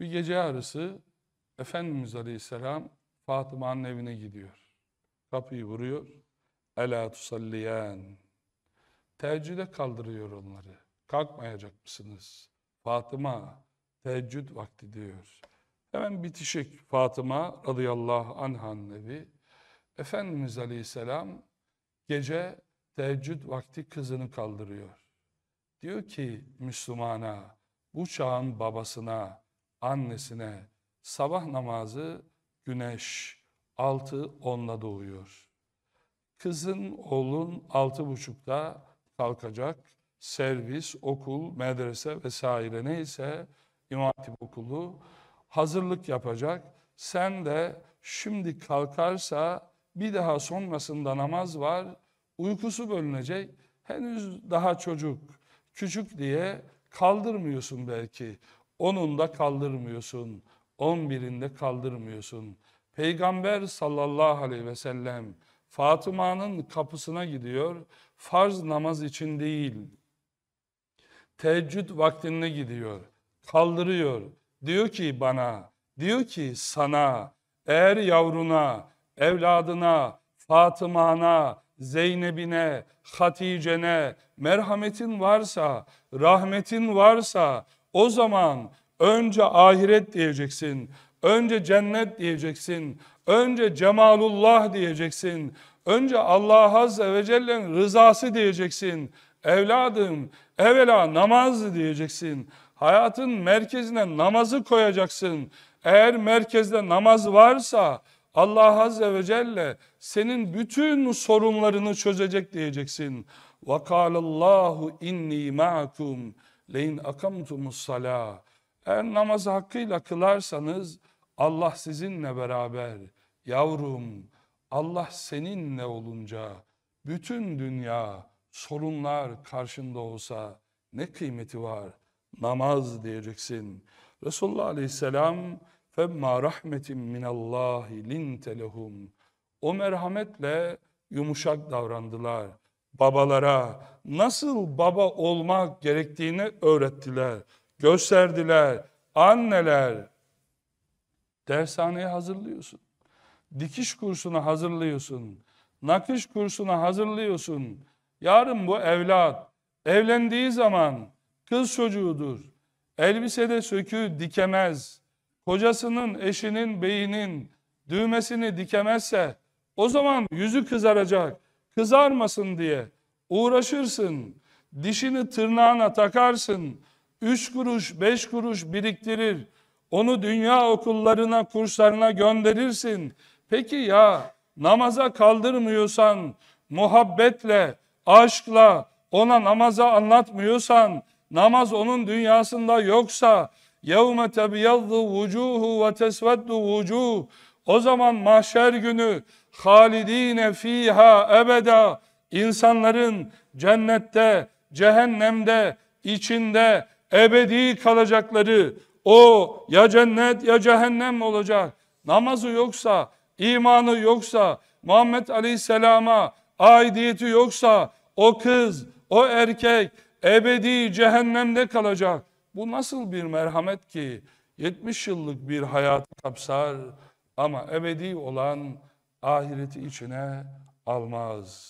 Bir gece arası Efendimiz Aleyhisselam Fatıma'nın evine gidiyor. Kapıyı vuruyor. Ela tusalliyan. Teheccüde kaldırıyor onları. Kalkmayacak mısınız? Fatıma teheccüd vakti diyor. Hemen bitişik Fatıma radıyallahu anh'ın evi. Efendimiz Aleyhisselam gece teheccüd vakti kızını kaldırıyor. Diyor ki Müslümana, bu çağın babasına, annesine sabah namazı güneş altı onla doğuyor. Kızın oğlun altı buçukta kalkacak. Servis, okul, medrese vesaire neyse İmam okulu hazırlık yapacak. Sen de şimdi kalkarsa bir daha sonrasında namaz var. Uykusu bölünecek. Henüz daha çocuk, küçük diye kaldırmıyorsun belki. Onunda kaldırmıyorsun. On birinde kaldırmıyorsun. Peygamber sallallahu aleyhi ve sellem Fatıma'nın kapısına gidiyor. Farz namaz için değil. Teheccüd vaktinde gidiyor. Kaldırıyor. Diyor ki bana, diyor ki sana, eğer yavruna, evladına, Fatıma'na, Zeynep'ine, Hatice'ne merhametin varsa, rahmetin varsa, o zaman önce ahiret diyeceksin. Önce cennet diyeceksin. Önce cemalullah diyeceksin. Önce Allah Azze ve Celle'nin rızası diyeceksin. Evladım evvela namaz diyeceksin. Hayatın merkezine namazı koyacaksın. Eğer merkezde namaz varsa Allah Azze ve Celle senin bütün sorunlarını çözecek diyeceksin. وَقَالَ اللّٰهُ اِنِّي مَعَكُمْ lein akamtumus sala eğer namazı hakkıyla kılarsanız Allah sizinle beraber yavrum Allah seninle olunca bütün dünya sorunlar karşında olsa ne kıymeti var namaz diyeceksin Resulullah aleyhisselam femma rahmetin minallahi linte lehum o merhametle yumuşak davrandılar babalara nasıl baba olmak gerektiğini öğrettiler, gösterdiler. Anneler dershaneye hazırlıyorsun. Dikiş kursuna hazırlıyorsun. Nakış kursuna hazırlıyorsun. Yarın bu evlat evlendiği zaman kız çocuğudur. Elbisede sökü dikemez. Kocasının, eşinin, beyinin düğmesini dikemezse o zaman yüzü kızaracak kızarmasın diye uğraşırsın. Dişini tırnağına takarsın. Üç kuruş, beş kuruş biriktirir. Onu dünya okullarına, kurslarına gönderirsin. Peki ya namaza kaldırmıyorsan, muhabbetle, aşkla ona namaza anlatmıyorsan, namaz onun dünyasında yoksa, يَوْمَ تَبْيَضُّ وُجُوهُ وَتَسْوَدُّ وُجُوهُ o zaman mahşer günü halidine fiha ebeda insanların cennette, cehennemde, içinde ebedi kalacakları o ya cennet ya cehennem olacak. Namazı yoksa, imanı yoksa, Muhammed Aleyhisselam'a aidiyeti yoksa o kız, o erkek ebedi cehennemde kalacak. Bu nasıl bir merhamet ki 70 yıllık bir hayat kapsar. Ama ebedi olan ahireti içine almaz.